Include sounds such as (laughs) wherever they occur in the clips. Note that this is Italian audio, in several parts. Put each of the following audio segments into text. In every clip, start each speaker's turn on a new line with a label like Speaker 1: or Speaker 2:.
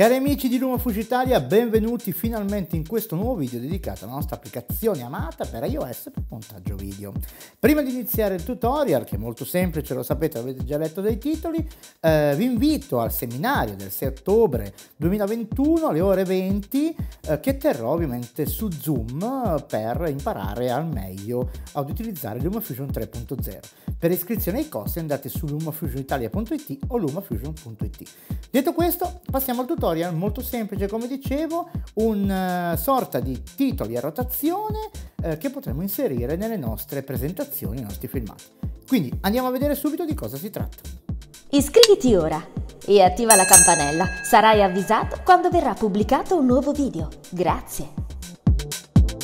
Speaker 1: Cari amici di Luma Fugitalia, benvenuti finalmente in questo nuovo video dedicato alla nostra applicazione amata per iOS per montaggio video. Prima di iniziare il tutorial, che è molto semplice, lo sapete, avete già letto dai titoli, eh, vi invito al seminario del 6 ottobre 2021 alle ore 20 eh, che terrò ovviamente su Zoom eh, per imparare al meglio ad utilizzare LumaFusion 3.0. Per iscrizione ai costi andate su lumafusionitalia.it o lumafusion.it. Detto questo, passiamo al tutorial tutorial molto semplice come dicevo, una eh, sorta di titoli a rotazione eh, che potremo inserire nelle nostre presentazioni, nei nostri filmati. Quindi andiamo a vedere subito di cosa si tratta. Iscriviti ora e attiva la campanella, sarai avvisato quando verrà pubblicato un nuovo video. Grazie!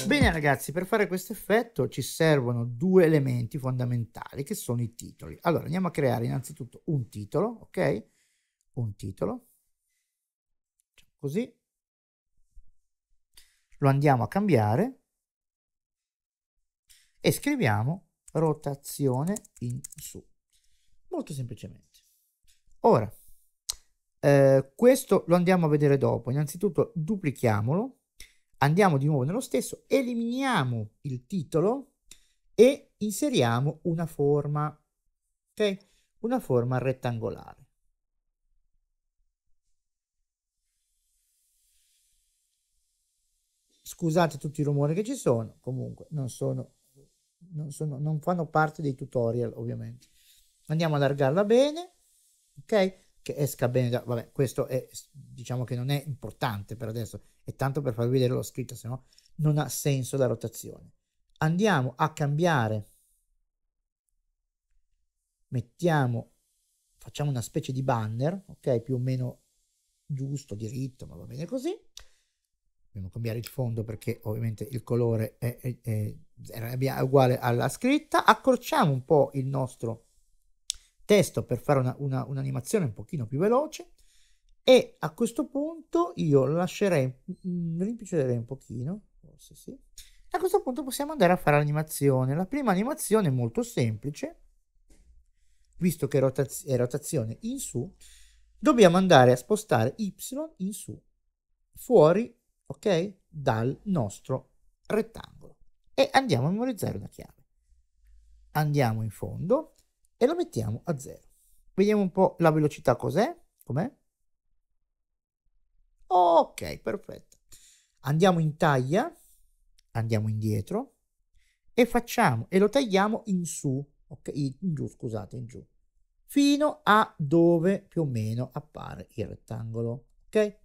Speaker 1: Bene ragazzi, per fare questo effetto ci servono due elementi fondamentali che sono i titoli. Allora andiamo a creare innanzitutto un titolo, ok? Un titolo così, lo andiamo a cambiare e scriviamo rotazione in su, molto semplicemente. Ora, eh, questo lo andiamo a vedere dopo, innanzitutto duplichiamolo, andiamo di nuovo nello stesso, eliminiamo il titolo e inseriamo una forma, ok? Una forma rettangolare. Scusate tutti i rumori che ci sono, comunque non, sono, non, sono, non fanno parte dei tutorial ovviamente. Andiamo ad allargarla bene, ok? Che esca bene da... Vabbè, questo è, diciamo che non è importante per adesso, è tanto per farvi vedere lo scritto, se no non ha senso la rotazione. Andiamo a cambiare, mettiamo, facciamo una specie di banner, ok? Più o meno giusto, diritto, ma va bene così dobbiamo cambiare il fondo perché ovviamente il colore è, è, è uguale alla scritta, accorciamo un po' il nostro testo per fare una, una, un'animazione un pochino più veloce e a questo punto io lascerei, mm, rimpicciolerei un pochino, forse sì, a questo punto possiamo andare a fare l'animazione. La prima animazione è molto semplice, visto che è, rotaz- è rotazione in su, dobbiamo andare a spostare Y in su, fuori ok? Dal nostro rettangolo. E andiamo a memorizzare una chiave. Andiamo in fondo e lo mettiamo a 0. Vediamo un po' la velocità cos'è, com'è. Ok, perfetto. Andiamo in taglia, andiamo indietro e facciamo e lo tagliamo in su, ok, in giù, scusate, in giù, fino a dove più o meno appare il rettangolo, ok?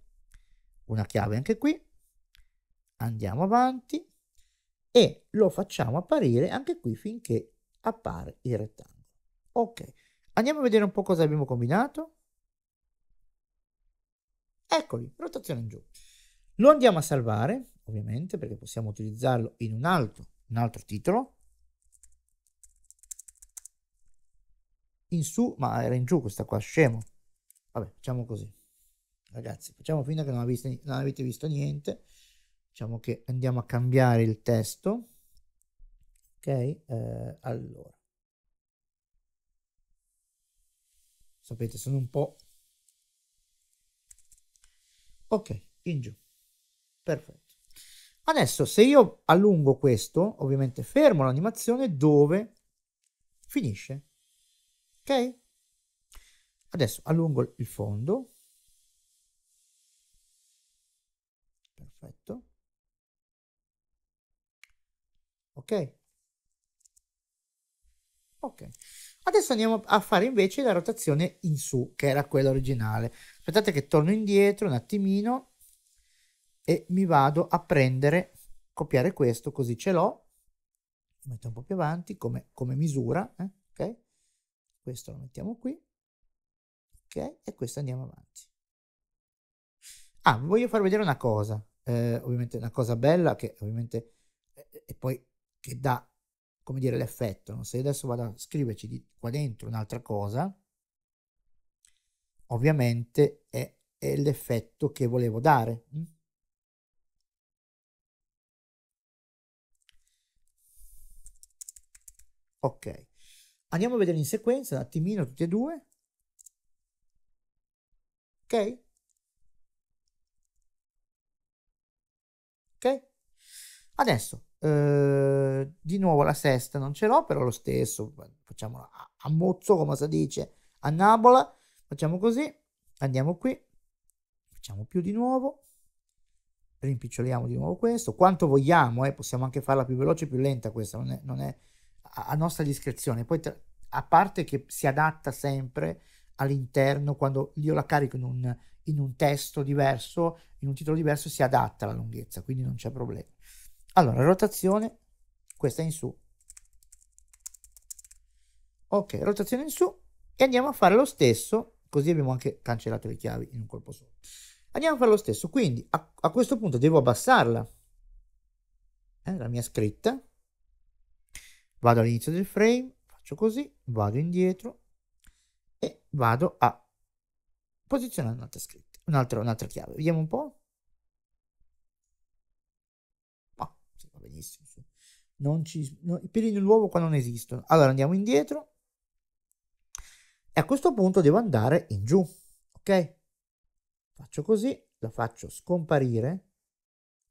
Speaker 1: Una chiave anche qui, andiamo avanti e lo facciamo apparire anche qui finché appare il rettangolo. Ok, andiamo a vedere un po' cosa abbiamo combinato. Eccoli, rotazione in giù. Lo andiamo a salvare, ovviamente, perché possiamo utilizzarlo in un altro, un altro titolo. In su, ma era in giù questa qua, scemo. Vabbè, facciamo così. Ragazzi, facciamo finta che non, avete, non avete visto niente diciamo che andiamo a cambiare il testo ok eh, allora sapete sono un po' ok in giù perfetto adesso se io allungo questo ovviamente fermo l'animazione dove finisce ok adesso allungo il fondo perfetto ok? Ok. Adesso andiamo a fare invece la rotazione in su, che era quella originale. Aspettate che torno indietro un attimino e mi vado a prendere, copiare questo, così ce l'ho. Lo metto un po' più avanti come, come misura, eh? ok? Questo lo mettiamo qui, ok? E questo andiamo avanti. Ah, voglio far vedere una cosa, eh, ovviamente una cosa bella che ovviamente... Eh, e poi che dà, come dire, l'effetto. No? Se adesso vado a scriverci di, qua dentro un'altra cosa, ovviamente è, è l'effetto che volevo dare. Mm? Ok, andiamo a vedere in sequenza un attimino tutti e due. Ok? Ok? Adesso Ehm, di nuovo la sesta non ce l'ho, però lo stesso, facciamola a mozzo, come si dice, a nabola, facciamo così, andiamo qui, facciamo più di nuovo, rimpiccioliamo di nuovo questo, quanto vogliamo, eh, possiamo anche farla più veloce, più lenta questa, non è, non è a nostra discrezione, poi te, a parte che si adatta sempre all'interno, quando io la carico in un, in un testo diverso, in un titolo diverso, si adatta alla lunghezza, quindi non c'è problema allora rotazione questa in su ok rotazione in su e andiamo a fare lo stesso così abbiamo anche cancellato le chiavi in un colpo solo andiamo a fare lo stesso quindi a, a questo punto devo abbassarla eh, la mia scritta vado all'inizio del frame faccio così vado indietro e vado a posizionare un'altra scritta un'altra, un'altra chiave vediamo un po' non ci, no, i peli dell'uovo qua non esistono. Allora andiamo indietro e a questo punto devo andare in giù, ok? Faccio così, la faccio scomparire,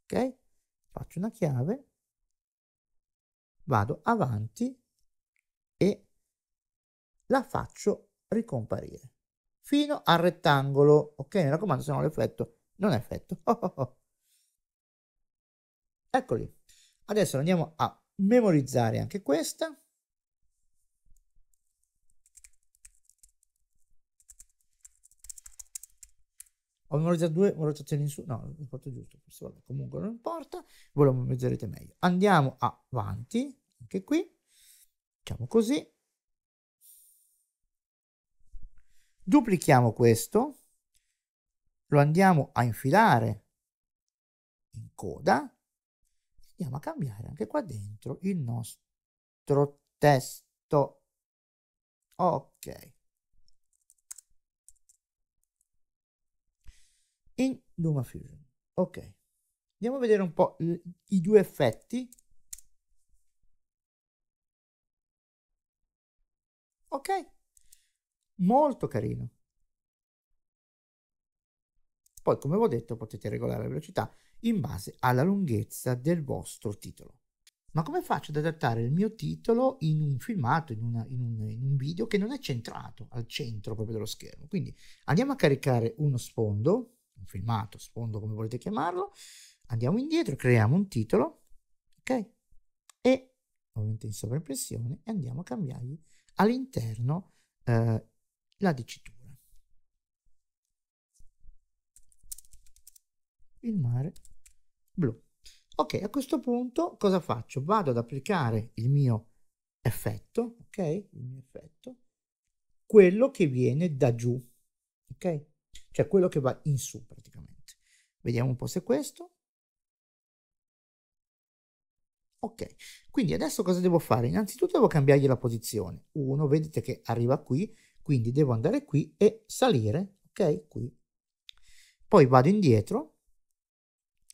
Speaker 1: ok? Faccio una chiave, vado avanti e la faccio ricomparire fino al rettangolo, ok? Mi raccomando, se no l'effetto non è effetto. (laughs) Eccoli. Adesso andiamo a memorizzare anche questa. Ho memorizzato due rotazioni in su, no, ho fatto giusto, questo vabbè, comunque non importa, voi lo memorizzerete meglio. Andiamo avanti, anche qui, facciamo così. Duplichiamo questo, lo andiamo a infilare in coda, andiamo a cambiare anche qua dentro il nostro testo. Ok. In Luma Fusion. Ok. Andiamo a vedere un po' i due effetti. Ok. Molto carino. Poi, come vi ho detto, potete regolare la velocità in base alla lunghezza del vostro titolo. Ma come faccio ad adattare il mio titolo in un filmato, in, una, in, un, in un video che non è centrato al centro proprio dello schermo? Quindi andiamo a caricare uno sfondo, un filmato, sfondo come volete chiamarlo, andiamo indietro, creiamo un titolo, ok? E ovviamente in sovraimpressione e andiamo a cambiargli all'interno eh, la dicitura. Il mare blu. Ok, a questo punto cosa faccio? Vado ad applicare il mio effetto, ok? Il mio effetto, quello che viene da giù, ok? Cioè quello che va in su praticamente. Vediamo un po' se è questo. Ok, quindi adesso cosa devo fare? Innanzitutto devo cambiargli la posizione. Uno, vedete che arriva qui, quindi devo andare qui e salire, ok? Qui. Poi vado indietro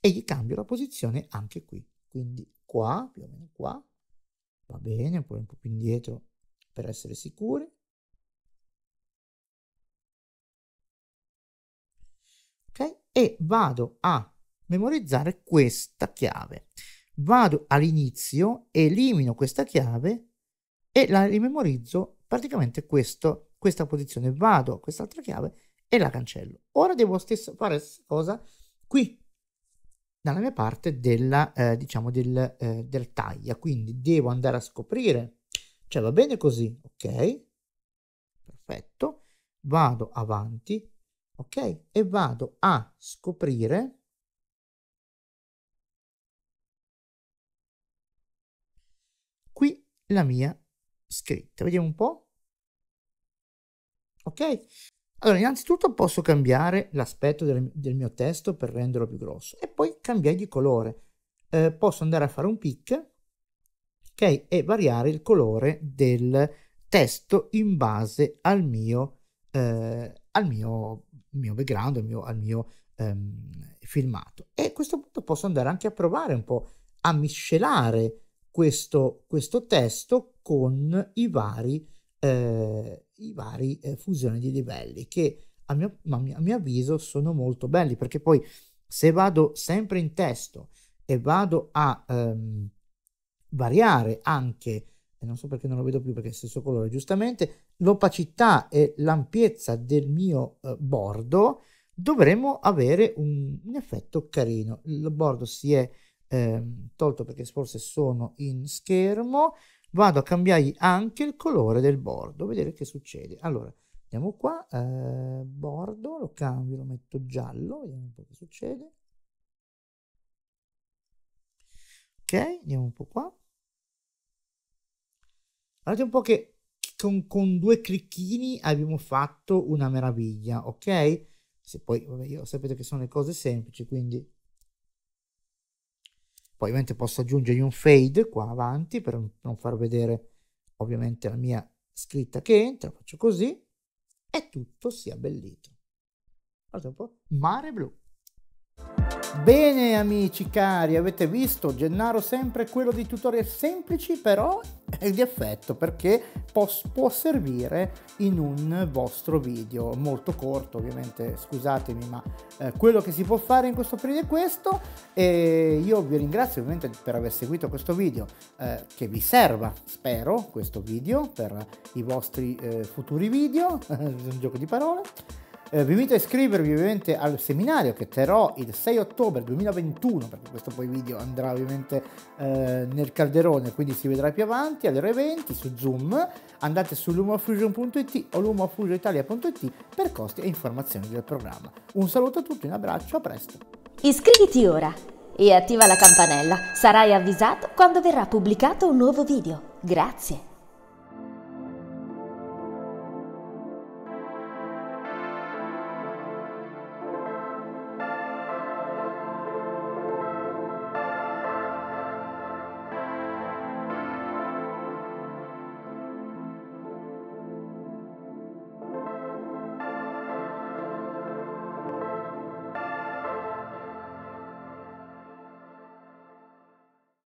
Speaker 1: e gli cambio la posizione anche qui. Quindi qua, più o meno qua, va bene, poi un po' più indietro per essere sicuri. Ok? E vado a memorizzare questa chiave. Vado all'inizio, elimino questa chiave e la rimemorizzo praticamente questo, questa posizione. Vado a quest'altra chiave e la cancello. Ora devo stesso fare la stessa cosa qui dalla mia parte della, eh, diciamo del, eh, del taglia. Quindi devo andare a scoprire, cioè va bene così, ok? Perfetto. Vado avanti, ok? E vado a scoprire qui la mia scritta. Vediamo un po'. Ok? Allora, innanzitutto posso cambiare l'aspetto del, del mio testo per renderlo più grosso e poi cambiare di colore. Eh, posso andare a fare un pick okay, e variare il colore del testo in base al mio, eh, al mio, mio background, al mio, al mio ehm, filmato. E a questo punto posso andare anche a provare un po' a miscelare questo, questo testo con i vari eh, i vari eh, fusioni di livelli che a mio, a mio, avviso sono molto belli perché poi se vado sempre in testo e vado a ehm, variare anche non so perché non lo vedo più perché è il stesso colore giustamente l'opacità e l'ampiezza del mio eh, bordo dovremmo avere un, un, effetto carino il bordo si è ehm, tolto perché forse sono in schermo vado a cambiargli anche il colore del bordo, vedere che succede. Allora, andiamo qua, eh, bordo, lo cambio, lo metto giallo, vediamo un po' che succede. Ok, andiamo un po' qua. Guardate un po' che con, con, due clicchini abbiamo fatto una meraviglia, ok? Se poi, vabbè, io sapete che sono le cose semplici, quindi poi ovviamente posso aggiungergli un fade qua avanti per non far vedere ovviamente la mia scritta che entra, faccio così e tutto si è abbellito. Guardate un po', mare blu. Bene amici cari, avete visto Gennaro sempre quello di tutorial semplici però è di effetto perché può, può, servire in un vostro video molto corto ovviamente scusatemi ma eh, quello che si può fare in questo periodo è questo e io vi ringrazio ovviamente per aver seguito questo video eh, che vi serva spero questo video per i vostri eh, futuri video (laughs) un gioco di parole eh, vi invito a iscrivervi ovviamente al seminario che terrò il 6 ottobre 2021, perché questo poi video andrà ovviamente eh, nel calderone, quindi si vedrà più avanti alle ore 20 su Zoom. Andate su lumofusion.it o lumofusionitalia.it per costi e informazioni del programma. Un saluto a tutti, un abbraccio, a presto. Iscriviti ora e attiva la campanella, sarai avvisato quando verrà pubblicato un nuovo video. Grazie.